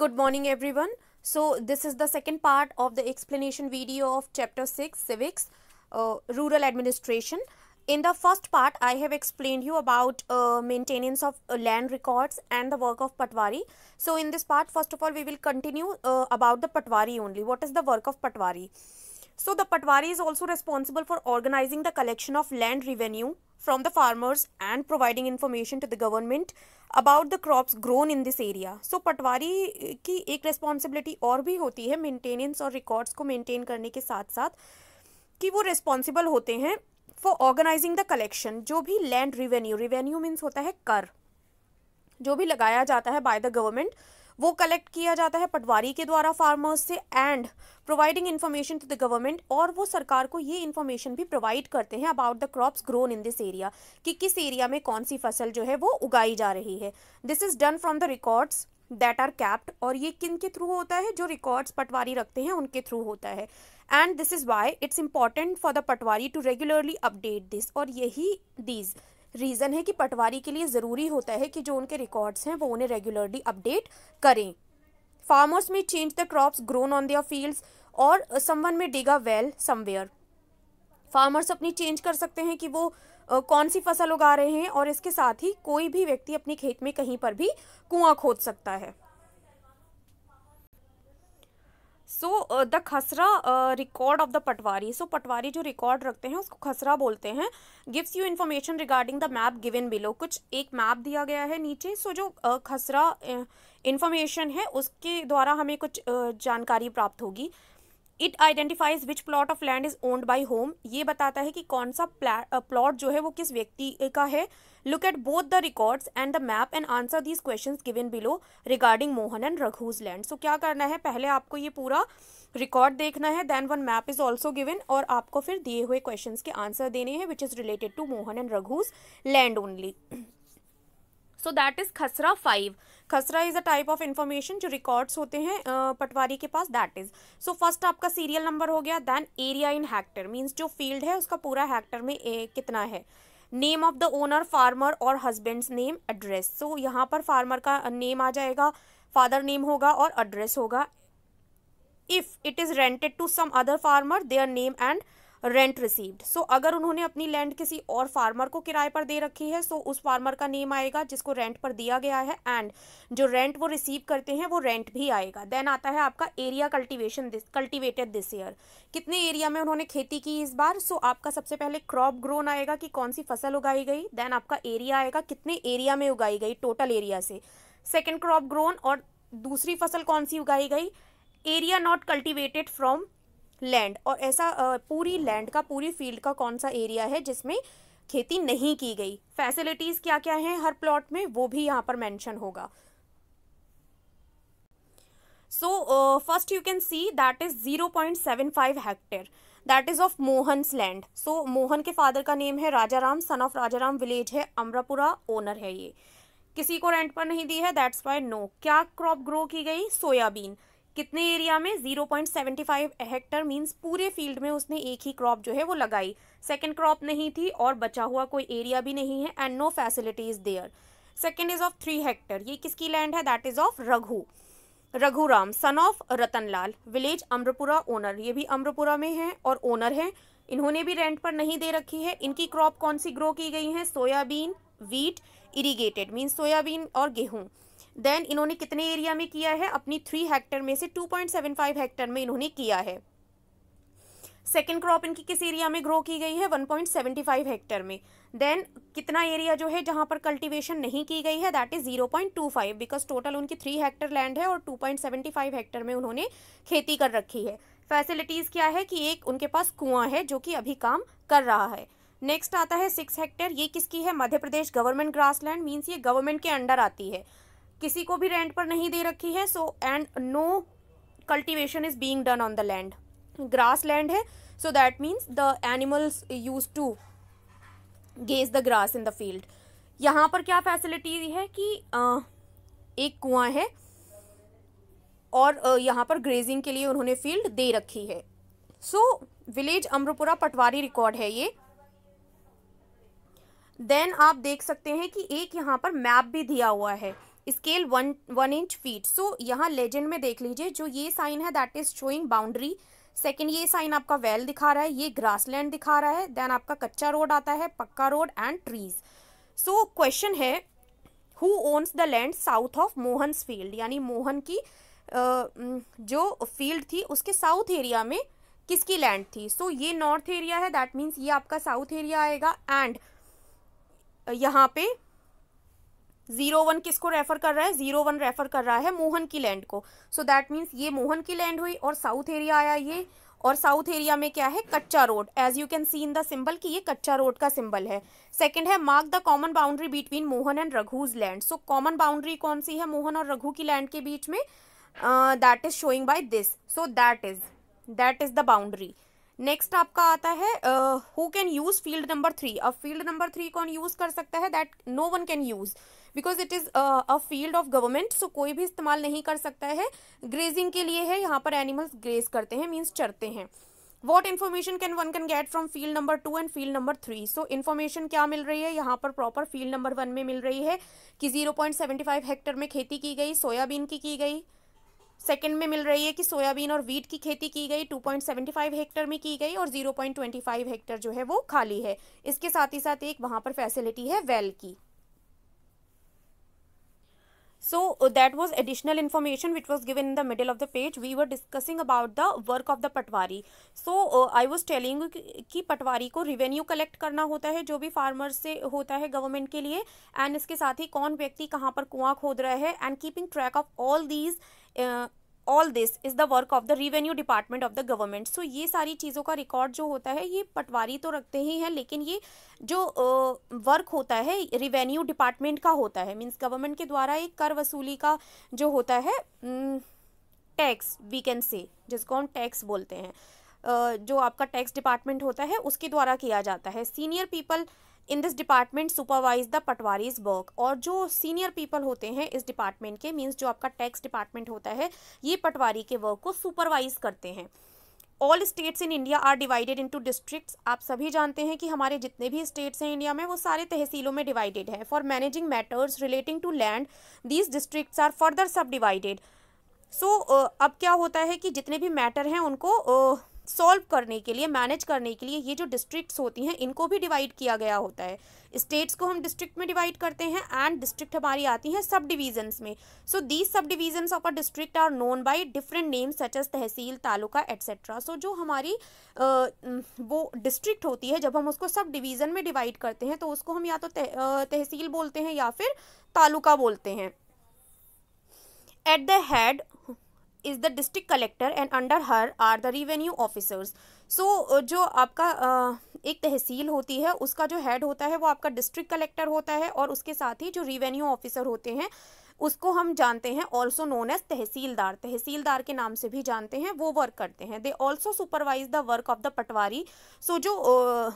Good morning everyone. So this is the second part of the explanation video of chapter 6 civics uh, rural administration. In the first part I have explained you about uh, maintenance of uh, land records and the work of Patwari. So in this part first of all we will continue uh, about the Patwari only. What is the work of Patwari? So the patwari is also responsible for organizing the collection of land revenue from the farmers and providing information to the government about the crops grown in this area. So पटवारी की एक responsibility और भी होती है maintenance और records को maintain करने के साथ साथ कि वो responsible होते हैं for organizing the collection जो भी land revenue revenue means होता है कर जो भी लगाया जाता है by the government वो कलेक्ट किया जाता है पटवारी के द्वारा फार्मर्स से and providing information to the government और वो सरकार को ये इन्फॉर्मेशन भी प्रोवाइड करते हैं about the crops grown in this area कि किस एरिया में कौन सी फसल जो है वो उगाई जा रही है this is done from the records that are capped और ये किन के थ्रू होता है जो रिकॉर्ड्स पटवारी रखते हैं उनके थ्रू होता है and this is why it's important for the patwari to regularly update this और यही दीज रीज़न है कि पटवारी के लिए ज़रूरी होता है कि जो उनके रिकॉर्ड्स हैं वो उन्हें रेगुलरली अपडेट करें farmers may change the crops grown on their fields और someone may dig a well somewhere farmers अपनी चेंज कर सकते हैं कि वो कौन सी फसल उगा रहे हैं और इसके साथ ही कोई भी व्यक्ति अपने खेत में कहीं पर भी कुआं खोद सकता है so the khasra record of the patwari so patwari जो रिकॉर्ड रखते हैं उसको खसरा बोलते हैं gives you information regarding the map given below कुछ एक मैप दिया गया है नीचे सो so, जो uh, खसरा इन्फॉर्मेशन uh, है उसके द्वारा हमें कुछ uh, जानकारी प्राप्त होगी it identifies which plot of land is owned by whom ये बताता है कि कौन सा प्लॉट जो है वो किस व्यक्ति का है look at both the records and the map and answer these question given below regarding Mohan and Raghu's land so क्या करना है पहले आपको ये पूरा रिकॉर्ड देखना है then one map is also given और आपको फिर दिए हुए क्वेश्चन के आंसर देने हैं which is related to Mohan and Raghu's land only so that is khasra five khasra is a type of information जो रिकॉर्ड्स होते हैं पटवारी के पास दैट इज़ सो फर्स्ट आपका सीरियल नंबर हो गया then area in hectare means जो फील्ड है उसका पूरा हैक्टर में ए, कितना है name of the owner farmer और हस्बेंड्स नेम एड्रेस सो यहाँ पर फार्मर का नेम आ जाएगा फादर नेम होगा और एड्रेस होगा if it is rented to some other farmer their name and rent received so अगर उन्होंने अपनी लैंड किसी और फार्मर को किराए पर दे रखी है सो so उस फार्मर का नेम आएगा जिसको रेंट पर दिया गया है एंड जो रेंट वो रिसीव करते हैं वो रेंट भी आएगा देन आता है आपका area cultivation cultivated this year कितने एरिया में उन्होंने खेती की इस बार सो so आपका सबसे पहले क्रॉप ग्रोन आएगा कि कौन सी फसल उगाई गई देन आपका एरिया आएगा कितने एरिया में उगाई गई टोटल एरिया से सेकेंड क्रॉप ग्रोन और दूसरी फसल कौन सी उगाई गई area not cultivated from land और ऐसा पूरी लैंड का पूरी फील्ड का कौन सा एरिया है जिसमें खेती नहीं की गई फैसिलिटीज़ क्या क्या हैं हर प्लॉट में वो भी यहाँ पर मेंशन होगा so uh, first you can that is is 0.75 hectare that is of mohan's land so Mohan के फादर का नेम है Raja Ram son of Raja Ram village है अमरापुरा ओनर है ये किसी को रेंट पर नहीं दी है दैट्स वाई नो क्या क्रॉप ग्रो की गई सोयाबीन कितने एरिया में 0.75 हेक्टर मीन्स पूरे फील्ड में उसने एक ही क्रॉप जो है वो लगाई सेकेंड क्रॉप नहीं थी और बचा हुआ कोई एरिया भी नहीं है and no facilities there second is of three hectare ये किसकी लैंड है that is of Raghu Raghuram son of Ratanlal village Amrapura owner ये भी अम्रपुरा में है और ओनर है इन्होंने भी रेंट पर नहीं दे रखी है इनकी क्रॉप कौन सी ग्रो की गई है soybean wheat irrigated means soybean और गेहूँ देन इन्होंने कितने एरिया में किया है अपनी थ्री हेक्टर में से two point seven five hectare में इन्होंने किया है सेकेंड क्रॉप इनकी किस एरिया में ग्रो की गई है फाइव हेक्टर में देन कितना एरिया जो है जहाँ पर कल्टिवेशन नहीं की गई है that is zero point two five because total उनकी थ्री हेक्टर लैंड है और two point seventy five hectare में उन्होंने खेती कर रखी है फैसिलिटीज़ क्या है कि एक उनके पास कुआं है जो कि अभी काम कर रहा है नेक्स्ट आता है सिक्स हेक्टर ये किसकी है Madhya Pradesh government grassland means ये गवर्नमेंट के अंडर आती है किसी को भी रेंट पर नहीं दे रखी है so and no cultivation is being done on the land grass land है so that means the animals use to graze the grass in the field यहाँ पर क्या फैसिलिटी है कि आ, एक कुआं है और यहाँ पर ग्रेजिंग के लिए उन्होंने फील्ड दे रखी है so village Amarpura patwari record है ये देन आप देख सकते हैं कि एक यहाँ पर मैप भी दिया हुआ है scale one one inch feet so यहाँ लेजेंड में देख लीजिए जो ये साइन है that is showing boundary second ये साइन आपका वेल दिखा रहा है ये लैंड दिखा रहा है देन आपका कच्चा रोड आता है pucca road and trees so question है who owns the land south of Mohan field यानी मोहन की जो फील्ड थी उसके साउथ एरिया में किसकी लैंड थी सो so, ये नॉर्थ एरिया है दैट मीन्स ये आपका साउथ एरिया आएगा एंड यहाँ पे जीरो वन किसको रेफर कर रहा है जीरो वन रेफर कर रहा है मोहन की लैंड को सो दैट मीन्स ये मोहन की लैंड हुई और साउथ एरिया आया ये और साउथ एरिया में क्या है kutcha road as you can see in the symbol कि ये कच्चा रोड का सिंबल है सेकंड है mark the common boundary between Mohan and Raghu's land so common boundary कौन सी है मोहन और रघु की लैंड के बीच में that is showing by this so that is that is the boundary next आपका आता है who can use field number three अब फील्ड नंबर थ्री कौन यूज कर सकता है that no one can use because it is a field of government so कोई भी इस्तेमाल नहीं कर सकता है ग्रेजिंग के लिए है यहाँ पर एनिमल्स ग्रेज करते हैं मीन्स चरते हैं what information can one can get from field number two and field number three so information क्या मिल रही है यहाँ पर प्रॉपर फील्ड नंबर वन में मिल रही है कि zero point seventy five hectare में खेती की गई सोयाबीन की की गई सेकेंड में मिल रही है कि सोयाबीन और वीट की खेती की गई 2.75 हेक्टर में की गई और 0.25 हेक्टर जो है वो खाली है इसके साथ ही साथ एक वहाँ पर फैसिलिटी है वेल की so uh, that was additional information which was given in the middle of the page we were discussing about the work of the patwari so uh, i was telling you ki कि पटवारी को revenue collect करना होता है जो भी farmer से होता है गवर्नमेंट के लिए एंड इसके साथ ही कौन व्यक्ति कहाँ पर कुआं खोद रहा है and keeping track of all these all this is the work of the revenue department of the government so ये सारी चीज़ों का रिकॉर्ड जो होता है ये पटवारी तो रखते ही हैं लेकिन ये जो वर्क uh, होता है रिवेन्यू डिपार्टमेंट का होता है मीन्स गवर्नमेंट के द्वारा एक कर वसूली का जो होता है टैक्स वी कैन से जिसको हम टैक्स बोलते हैं uh, जो आपका टैक्स डिपार्टमेंट होता है उसके द्वारा किया जाता है senior people in this department supervise the patwaris work और जो सीनियर पीपल होते हैं इस डिपार्टमेंट के मीन्स जो आपका टैक्स डिपार्टमेंट होता है ये पटवारी के वर्क को सुपरवाइज करते हैं all states in India are divided into district आप सभी जानते हैं कि हमारे जितने भी स्टेट्स हैं इंडिया में वो सारे तहसीलों में डिवाइडेड है for managing matters relating to land these district are further subdivided so अब क्या होता है कि जितने भी मैटर हैं उनको uh, सॉल्व करने के लिए मैनेज करने के लिए ये जो डिस्ट्रिक्ट्स होती हैं इनको भी डिवाइड किया गया होता है स्टेट्स को हम डिस्ट्रिक्ट में डिवाइड करते हैं एंड डिस्ट्रिक्ट हमारी आती हैं सब डिवीजन्स में so these subdivisions of a district are known by different names such as tehsil taluka etcetera so जो हमारी आ, वो डिस्ट्रिक्ट होती है जब हम उसको सब डिवीज़न में डिवाइड करते हैं तो उसको हम या तो तह, तहसील बोलते हैं या फिर तालुका बोलते हैं at the head is the district collector and under her are the revenue officers so जो आपका uh, एक तहसील होती है उसका जो हेड होता है वो आपका डिस्ट्रिक्ट कलेक्टर होता है और उसके साथ ही जो रिवेन्यू ऑफिसर होते हैं उसको हम जानते हैं also known as tehsildar tehsildar के नाम से भी जानते हैं वो वर्क करते हैं they also supervise the work of the patwari so जो uh,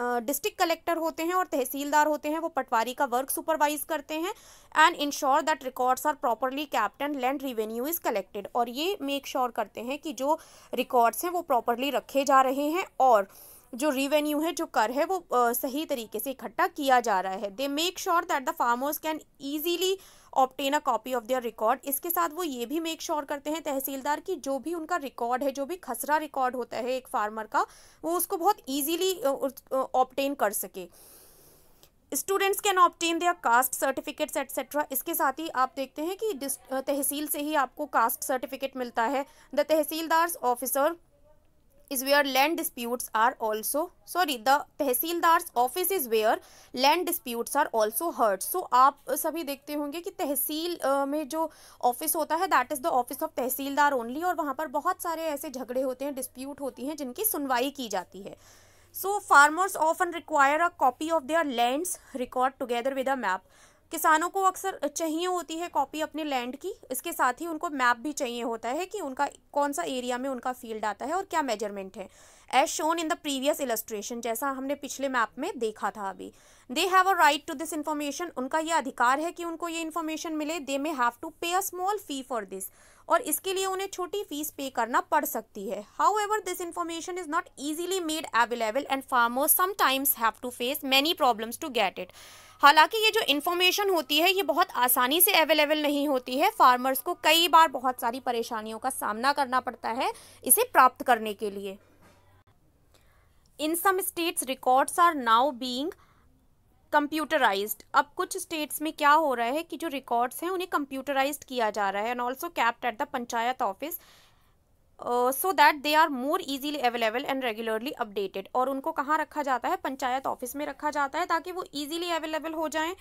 डिस्ट्रिक्ट कलेक्टर होते हैं और तहसीलदार होते हैं वो पटवारी का वर्क सुपरवाइज करते हैं and ensure that records are properly kept and land revenue is collected और ये मेक श्योर sure करते हैं कि जो रिकॉर्ड्स हैं वो प्रॉपरली रखे जा रहे हैं और जो रिवेन्यू है जो कर है वो सही तरीके से इकट्ठा किया जा रहा है they make sure that the farmers can easily obtain a copy of their record इसके साथ वो ये भी मेक श्योर sure करते हैं तहसीलदार की जो भी उनका रिकॉर्ड है जो भी खसरा रिकॉर्ड होता है एक फार्मर का वो उसको बहुत ईजिली ऑप्टेन कर सके students can obtain their caste certificates etcetera इसके साथ ही आप देखते हैं कि तहसील से ही आपको कास्ट सर्टिफिकेट मिलता है the tehsildar's officer is where land disputes are also sorry the tehsildar's office is where land disputes are also heard so आप सभी देखते होंगे कि तहसील में जो ऑफिस होता है that is the office of tehsildar only और वहाँ पर बहुत सारे ऐसे झगड़े होते हैं डिस्प्यूट होती हैं जिनकी सुनवाई की जाती है so farmers often require a copy of their lands record together with a map किसानों को अक्सर चाहिए होती है कॉपी अपने लैंड की इसके साथ ही उनको मैप भी चाहिए होता है कि उनका कौन सा एरिया में उनका फील्ड आता है और क्या मेजरमेंट है as shown in the previous illustration जैसा हमने पिछले मैप में देखा था अभी they have a right to this information उनका ये अधिकार है कि उनको ये इन्फॉर्मेशन मिले दे मे have to pay a small fee for this और इसके लिए उन्हें छोटी फीस पे करना पड़ सकती है however this information is not easily made available and farmers sometimes have to face many problems to get it हालांकि ये जो इन्फॉर्मेशन होती है ये बहुत आसानी से अवेलेबल नहीं होती है फार्मर्स को कई बार बहुत सारी परेशानियों का सामना करना पड़ता है इसे प्राप्त करने के लिए in some states records are now being computerized अब कुछ स्टेट्स में क्या हो रहा है कि जो रिकॉर्ड्स हैं उन्हें कंप्यूटराइज किया जा रहा है and also kept at the panchayat office so that they are more easily available and regularly updated और उनको कहाँ रखा जाता है पंचायत ऑफिस में रखा जाता है ताकि वो इजीली अवेलेबल हो जाएं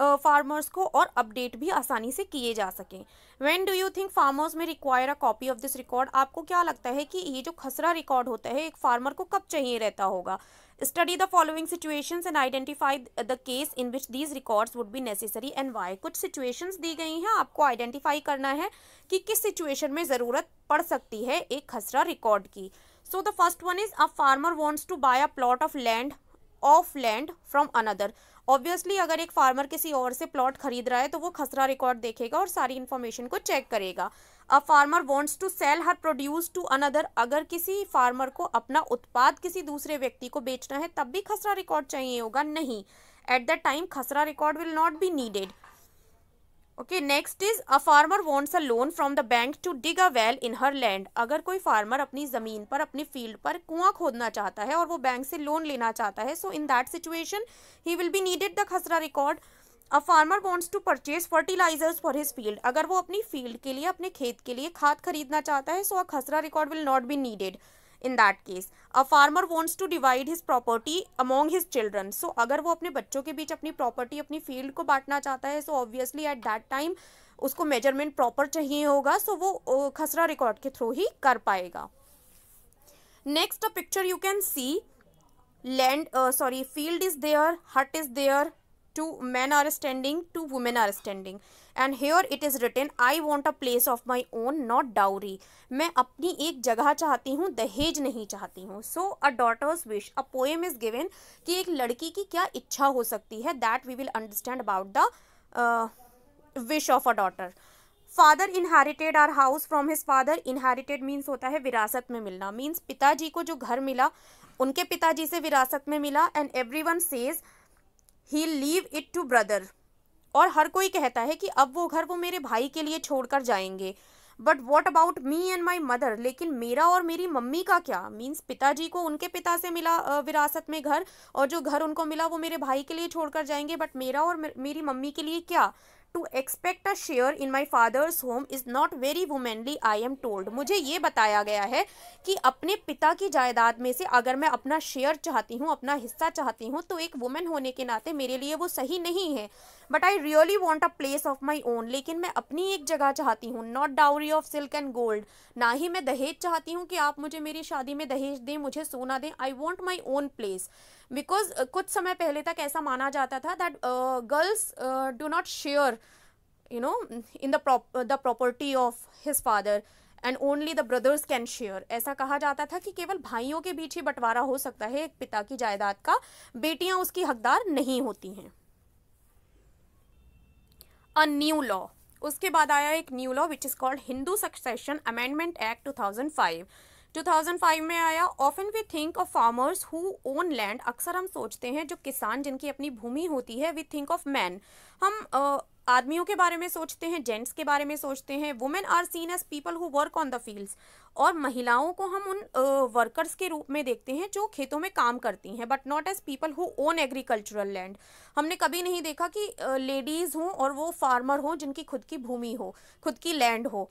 फार्मर्स को और अपडेट भी आसानी से किए जा सकें when do you think farmers may require a copy of this record आपको क्या लगता है कि ये जो खसरा रिकॉर्ड होता है एक फार्मर को कब चाहिए रहता होगा study the following situation and identify the case in which these record would be necessary and why कुछ सिचुएशंस दी गई हैं आपको आइडेंटिफाई करना है कि किस सिचुएशन में ज़रूरत पड़ सकती है एक खसरा रिकॉर्ड की so the first one is a farmer wants to buy a plot of land of land from another obviously अगर एक फार्मर किसी और से प्लॉट खरीद रहा है तो वो खसरा रिकॉर्ड देखेगा और सारी इन्फॉर्मेशन को चेक करेगा a farmer wants to sell her produce to another अगर किसी फार्मर को अपना उत्पाद किसी दूसरे व्यक्ति को बेचना है तब भी खसरा रिकॉर्ड चाहिए होगा नहीं at the time khasra record will not be needed okay next is a farmer wants a loan from the bank to dig a well in her land अगर कोई फार्मर अपनी ज़मीन पर अपनी फील्ड पर कुआं खोदना चाहता है और वो बैंक से लोन लेना चाहता है so in that situation he will be needed the khasra record a farmer wants to purchase fertilizers for his field अगर वो अपनी फील्ड के लिए अपने खेत के लिए खाद खरीदना चाहता है so a khasra record will not be needed in that case a farmer wants to divide his property among his children so अगर वो अपने बच्चों के बीच अपनी प्रॉपर्टी अपनी फील्ड को बांटना चाहता है so obviously at that time उसको मेजरमेंट प्रॉपर चाहिए होगा सो so वो खसरा रिकॉर्ड के थ्रू ही कर पाएगा next a picture you can see land sorry field is there hut is there two man are standing two women are standing and here it is written I want a place of my own not dowry मैं अपनी एक जगह चाहती हूँ दहेज नहीं चाहती हूँ so a daughter's wish a poem is given कि एक लड़की की क्या इच्छा हो सकती है that we will understand about the wish of a daughter father inherited our house from his father inherited means होता है विरासत में मिलना मीन्स पिताजी को जो घर मिला उनके पिताजी से विरासत में मिला and everyone says he leave it to brother और हर कोई कहता है कि अब वो घर वो मेरे भाई के लिए छोड़कर जाएंगे but what about me and my mother लेकिन मेरा और मेरी मम्मी का क्या मीन्स पिताजी को उनके पिता से मिला विरासत में घर और जो घर उनको मिला वो मेरे भाई के लिए छोड़कर जाएंगे बट मेरा और मेरी मम्मी के लिए क्या to expect a share in my father's home is not very womanly I am told मुझे ये बताया गया है कि अपने पिता की जायदाद में से अगर मैं अपना शेयर चाहती हूँ अपना हिस्सा चाहती हूँ तो एक वुमेन होने के नाते मेरे लिए वो सही नहीं है but I really want a place of my own लेकिन मैं अपनी एक जगह चाहती हूँ not dowry of silk and gold ना ही मैं दहेज चाहती हूँ कि आप मुझे मेरी शादी में दहेज दें मुझे सोना दें I want my own place because uh, कुछ समय पहले तक ऐसा माना जाता था that girls do not share you know in the the property of his father and only the brothers can share ऐसा कहा जाता था कि केवल भाइयों के बीच ही बंटवारा हो सकता है एक पिता की जायदाद का बेटियां उसकी हकदार नहीं होती हैं अ न्यू लॉ उसके बाद आया एक new law which is called Hindu succession amendment act 2005 2005 में आया often we think of farmers who own land अक्सर हम सोचते हैं जो किसान जिनकी अपनी भूमि होती है वी थिंक ऑफ मैन हम uh, आदमियों के बारे में सोचते हैं जेंट्स के बारे में सोचते हैं women are seen as people who work on the fields और महिलाओं को हम उन वर्कर्स uh, के रूप में देखते हैं जो खेतों में काम करती हैं but not as people who own agricultural land हमने कभी नहीं देखा कि लेडीज़ uh, हों और वो फार्मर हों जिनकी खुद की भूमि हो खुद की लैंड हो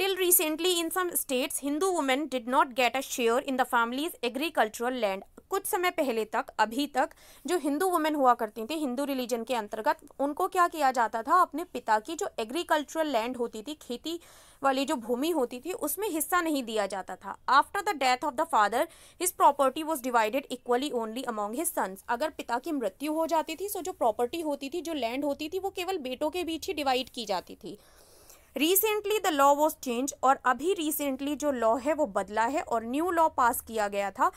Till recently, in some states, Hindu women did not get a share in the family's agricultural land. कुछ समय पहले तक अभी तक जो हिंदू वुमेन हुआ करती थी हिंदू रिलीजन के अंतर्गत उनको क्या किया जाता था अपने पिता की जो एग्रीकल्चरल लैंड होती थी खेती वाली जो भूमि होती थी उसमें हिस्सा नहीं दिया जाता था after the death of the father his property was divided equally only among his sons अगर पिता की मृत्यु हो जाती थी सो जो प्रॉपर्टी होती थी जो लैंड होती थी वो केवल बेटों के बीच ही डिवाइड की जाती थी recently the law was change और अभी रिसेंटली जो लॉ है वो बदला है और न्यू लॉ पास किया गया था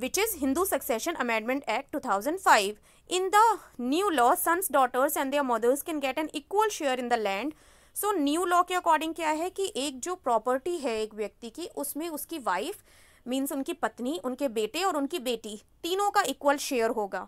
which is Hindu succession amendment act two thousand five in the new law sons daughters and their mothers can get an equal share in the land so new law के according क्या है कि एक जो property है एक व्यक्ति की उसमें उसकी वाइफ मीन्स उनकी पत्नी उनके बेटे और उनकी बेटी तीनों का इक्वल शेयर होगा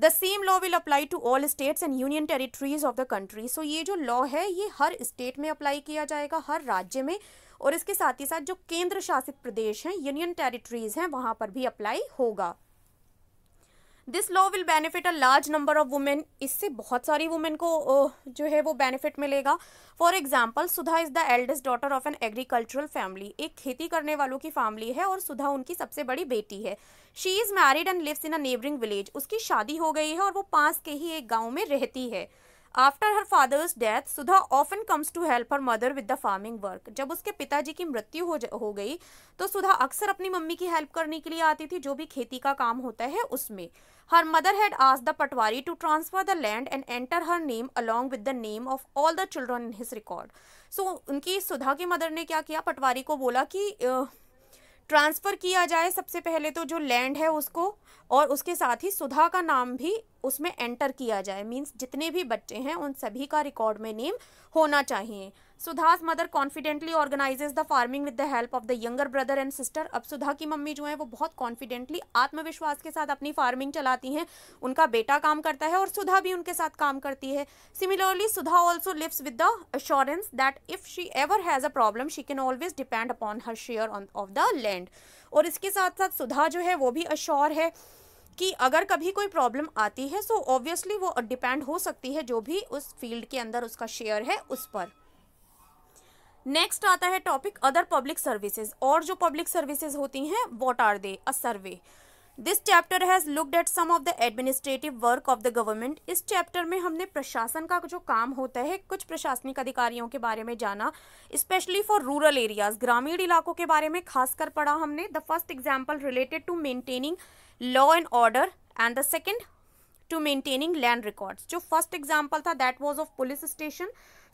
the same law will apply to all states and union territories of the country so ये जो लॉ है ये हर स्टेट में अप्लाई किया जाएगा हर राज्य में और इसके साथ ही साथ जो केंद्र शासित प्रदेश हैं यूनियन टेरिटरीज हैं वहाँ पर भी अप्लाई होगा this law will benefit a large number of women इससे बहुत सारी वुमेन को जो है वो बेनिफिट मिलेगा for example Sudha is the eldest daughter of an agricultural family एक खेती करने वालों की फैमिली है और सुधा उनकी सबसे बड़ी बेटी है she is married and lives in a neighbouring village उसकी शादी हो गई है और वो पास के ही एक गाँव में रहती है after her father's death Sudha often comes to help her mother with the farming work जब उसके पिताजी की मृत्यु हो, हो गई तो सुधा अक्सर अपनी मम्मी की हेल्प करने के लिए आती थी जो भी खेती का काम होता है उसमें हर मदर हैड आज the patwari to transfer the land and enter her name along with the name of all the children in his record so उनकी सुधा की मदर ने क्या किया पटवारी को बोला कि uh, ट्रांसफ़र किया जाए सबसे पहले तो जो लैंड है उसको और उसके साथ ही सुधा का नाम भी उसमें एंटर किया जाए मीन्स जितने भी बच्चे हैं उन सभी का रिकॉर्ड में नेम होना चाहिए Sudha's mother confidently organises the farming with the help of the younger brother and sister अब सुधा की मम्मी जो है वो बहुत कॉन्फिडेंटली आत्मविश्वास के साथ अपनी फार्मिंग चलाती हैं उनका बेटा काम करता है और सुधा भी उनके साथ काम करती है similarly Sudha also lives with the assurance that if she ever has a problem she can always depend upon her share of the land और इसके साथ साथ सुधा जो है वो भी अश्योर है कि अगर कभी कोई प्रॉब्लम आती है सो so ऑब्वियसली वो डिपेंड हो सकती है जो भी उस फील्ड के अंदर उसका शेयर है उस पर नेक्स्ट आता है टॉपिक अदर पब्लिक सर्विसेज और जो पब्लिक सर्विसेज होती हैं what are they a survey this chapter has looked at some of the administrative work of the government इस चैप्टर में हमने प्रशासन का जो काम होता है कुछ प्रशासनिक अधिकारियों के बारे में जाना स्पेशली फॉर रूरल एरियाज ग्रामीण इलाकों के बारे में खासकर पढ़ा हमने the first example related to maintaining law and order and the second to maintaining land records जो फर्स्ट एग्जांपल था that was of police station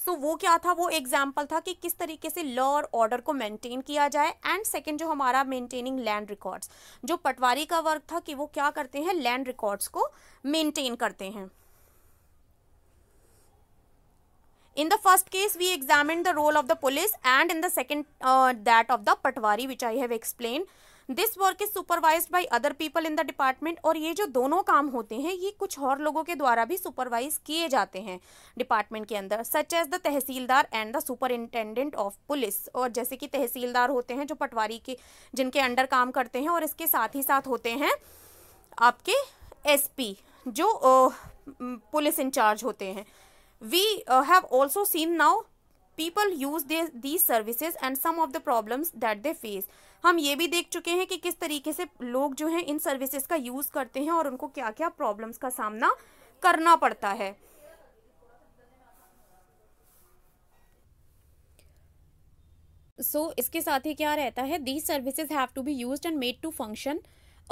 so वो क्या था वो एग्जांपल था कि किस तरीके से लॉ और ऑर्डर को मेंटेन किया जाए एंड सेकंड जो हमारा मेंटेनिंग लैंड रिकॉर्ड्स जो पटवारी का वर्क था कि वो क्या करते हैं लैंड रिकॉर्ड्स को मेंटेन करते हैं in the first case we examined the role of the police and in the second uh, that of the patwari which i have explained this work is supervise by other people in the department और ये जो दोनों काम होते हैं ये कुछ और लोगों के द्वारा भी सुपरवाइज किए जाते हैं डिपार्टमेंट के अंदर such as the tehsildar and the superintendent of police और जैसे कि तहसीलदार होते हैं जो पटवारी के जिनके अंडर काम करते हैं और इसके साथ ही साथ होते हैं आपके पी जो पुलिस इंचार्ज होते हैं we have also seen now people use these services and some of the problems that they face हम ये भी देख चुके हैं कि किस तरीके से लोग जो हैं इन सर्विसेज का यूज़ करते हैं और उनको क्या क्या प्रॉब्लम्स का सामना करना पड़ता है सो so, इसके साथ ही क्या रहता है these services have to be use and made to function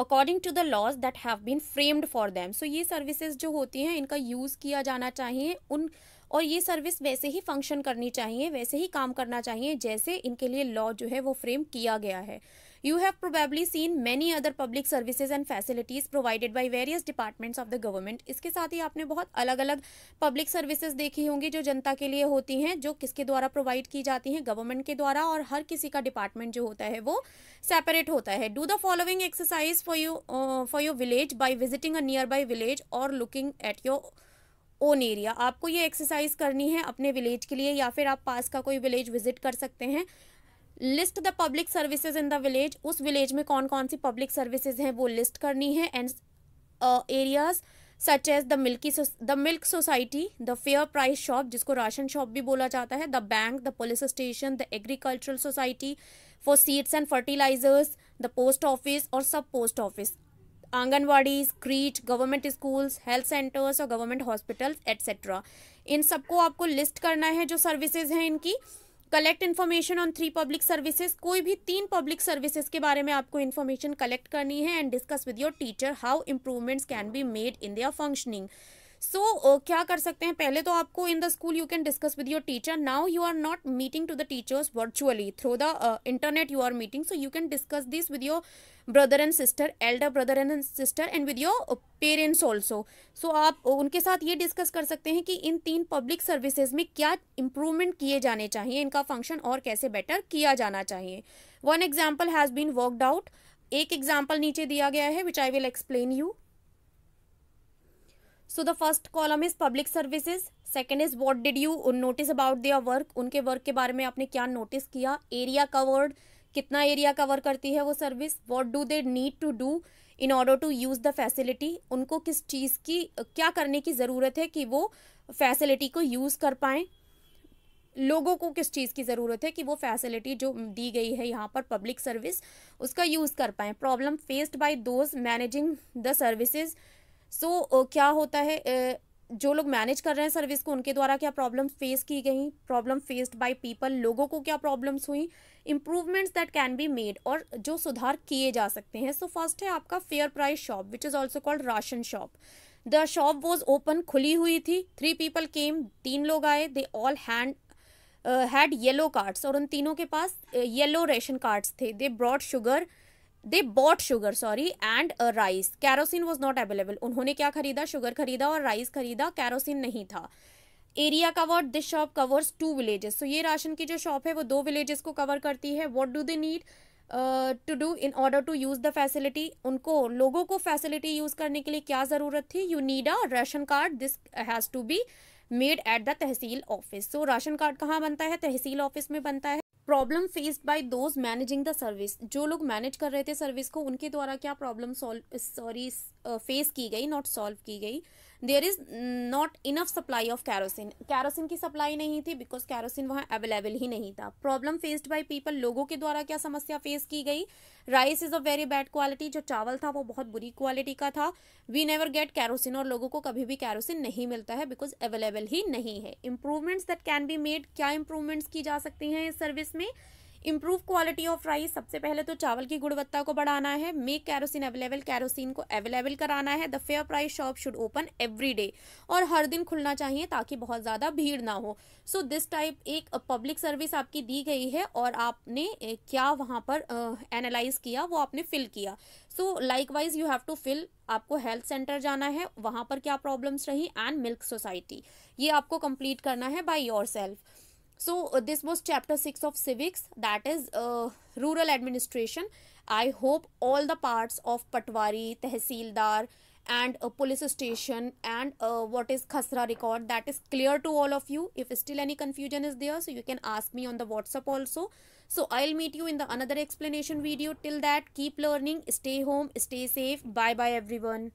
according to the laws that have been framed for them so ये सर्विसेज जो होती हैं इनका यूज़ किया जाना चाहिए उन और ये सर्विस वैसे ही फंक्शन करनी चाहिए वैसे ही काम करना चाहिए जैसे इनके लिए लॉ जो है वो फ्रेम किया गया है you have probably seen many other public services and facilities provided by various departments of the government इसके साथ ही आपने बहुत अलग अलग पब्लिक सर्विसेज देखी होंगी जो जनता के लिए होती हैं जो किसके द्वारा प्रोवाइड की जाती हैं गवर्नमेंट के द्वारा और हर किसी का डिपार्टमेंट जो होता है वो सेपरेट होता है do the following exercise for you for your village by visiting a nearby village और looking at your own area आपको ये एक्सरसाइज करनी है अपने विलेज के लिए या फिर आप पास का कोई विलेज विजिट कर सकते हैं list the public services in the village उस विलेज में कौन कौन सी पब्लिक सर्विसेज हैं वो लिस्ट करनी है and areas such as the milky the milk society the fair price shop जिसको राशन शॉप भी बोला जाता है the bank the police station the agricultural society for seeds and fertilisers the post office और sub post office anganwadis क्रीट government schools health centres और government hospitals etcetera इन सबको आपको लिस्ट करना है जो सर्विसेज हैं इनकी collect information on three public services कोई भी तीन पब्लिक सर्विसेज के बारे में आपको इन्फॉर्मेशन कलेक्ट करनी है and discuss with your teacher how improvements can be made in their functioning so so, क्या कर सकते हैं पहले तो आपको in the school you can discuss with your teacher now you are not meeting to the teachers virtually through the internet you are meeting so you can discuss this with your brother and sister elder brother and sister and with your parents also सो आप उनके साथ ये discuss कर सकते हैं कि इन तीन public services में क्या इंप्रूवमेंट किए जाने चाहिए इनका फंक्शन और कैसे बेटर किया जाना चाहिए one example has been worked out एक एग्जाम्पल नीचे दिया गया है which I will explain you so the first column is public services second is what did you notice about their work उनके वर्क के बारे में आपने क्या नोटिस किया एरिया कवर्ड कितना एरिया कवर करती है वो service what do they need to do in order to use the facility उनको किस चीज़ की क्या करने की ज़रूरत है कि वो फैसिलिटी को यूज़ कर पाएँ लोगों को किस चीज़ की ज़रूरत है कि वो फैसिलिटी जो दी गई है यहाँ पर पब्लिक सर्विस उसका यूज़ कर पाएँ problem faced by those managing the services so क्या होता है uh, जो लोग मैनेज कर रहे हैं सर्विस को उनके द्वारा क्या प्रॉब्लम फेस की गई प्रॉब्लम फेस्ड बाय पीपल लोगों को क्या प्रॉब्लम्स हुई improvements that can be made और जो सुधार किए जा सकते हैं सो so फर्स्ट है आपका fair price shop which is also called ration shop the shop was open खुली हुई थी थ्री पीपल केम तीन लोग आए they all hand had yellow cards और उन तीनों के पास येलो रेशन कार्ड्स थे they brought sugar they bought sugar sorry and rice kerosene was not available उन्होंने क्या खरीदा शुगर खरीदा और राइस खरीदा कैरोसिन नहीं था area covered this shop covers two villages तो ये राशन की जो शॉप है वो दो विलेजेस को कवर करती है what do they need to do in order to use the facility उनको लोगों को फैसिलिटी यूज़ करने के लिए क्या ज़रूरत थी you need a ration card this has to be made at the tehsil office so ration card कहाँ बनता है तहसील ऑफिस में बनता है problem faced by those managing the service जो लोग मैनेज कर रहे थे सर्विस को उनके द्वारा क्या प्रॉब्लम सॉल्व सॉरी फेस की गई नॉट सॉल्व की गई there is not enough supply of kerosene kerosene की सप्लाई नहीं थी बिकॉज कैरोसिन वहाँ अवेलेबल ही नहीं था प्रॉब्लम फेस्ड बाय पीपल लोगों के द्वारा क्या समस्या फेस की गई rice is a very bad quality जो चावल था वो बहुत बुरी क्वालिटी का था वी नेवर गेट कैरोसिन और लोगों को कभी भी कैरोसिन नहीं मिलता है बिकॉज अवेलेबल ही नहीं है improvements that can be made क्या इंप्रूवमेंट्स की जा सकती हैं इस सर्विस में इम्प्रूव क्वालिटी ऑफ राइस सबसे पहले तो चावल की गुणवत्ता को बढ़ाना है मेक कैरोसिन अवेलेबल कैरोसिन को अवेलेबल कराना है the fair price shop should open every day और हर दिन खुलना चाहिए ताकि बहुत ज़्यादा भीड़ ना हो सो दिस टाइप एक पब्लिक सर्विस आपकी दी गई है और आपने क्या वहाँ पर एनालाइज किया वो आपने फिल किया so likewise you have to fill आपको हेल्थ सेंटर जाना है वहाँ पर क्या प्रॉब्लम्स रही एंड मिल्क सोसाइटी ये आपको कंप्लीट करना है by yourself so uh, this was chapter 6 of civics that is uh, rural administration i hope all the parts of patwari tehsildar and a police station and uh, what is khasra record that is clear to all of you if still any confusion is there so you can ask me on the whatsapp also so i'll meet you in the another explanation video till that keep learning stay home stay safe bye bye everyone